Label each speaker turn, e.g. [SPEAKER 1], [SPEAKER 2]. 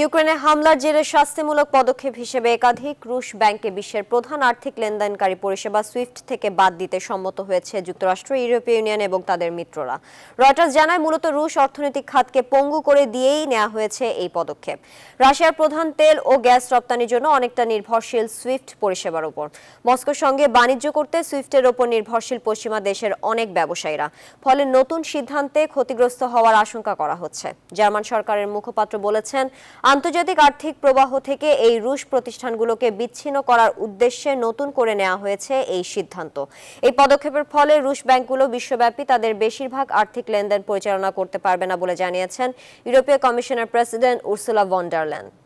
[SPEAKER 1] ইউক্রেনে হামলার জেরে শাস্তিমূলক পদক্ষেপ হিসেবে একাধিক রুশ ব্যাংকে বিশ্বের প্রধান আর্থিক লেনদেনকারী পরিষেবা সুইফট থেকে বাদ দিতে সম্মত হয়েছে যুক্তরাষ্ট্র ইউরোপীয় ইউনিয়ন এবং তাদের মিত্ররা রয়টার্স জানায় মূলত রুশ অর্থনৈতিক খাতকে পঙ্গু করে দিয়েই নেওয়া হয়েছে এই পদক্ষেপ রাশিয়ার প্রধান তেল ও গ্যাস রপ্তানির জন্য অনেকটা নির্ভরশীল সুইফট পরিষেবার উপর মস্কোর সঙ্গে বাণিজ্য করতে সুইফটের ওপর নির্ভরশীল পশ্চিমা দেশের অনেক ব্যবসায়ীরা ফলে নতুন সিদ্ধান্তে ক্ষতিগ্রস্ত হওয়ার আশঙ্কা করা হচ্ছে জার্মান সরকারের মুখপাত্র বলেছেন আন্তর্জাতিক আর্থিক প্রবাহ থেকে এই রুশ প্রতিষ্ঠানগুলোকে বিচ্ছিন্ন করার উদ্দেশ্যে নতুন করে নেওয়া হয়েছে এই সিদ্ধান্ত এই পদক্ষেপের ফলে রুশ ব্যাংকগুলো বিশ্বব্যাপী তাদের বেশিরভাগ আর্থিক লেনদেন পরিচালনা করতে পারবে না বলে জানিয়েছেন ইউরোপীয় কমিশনের প্রেসিডেন্ট উর্সুলা ভন্ডারল্যান্ড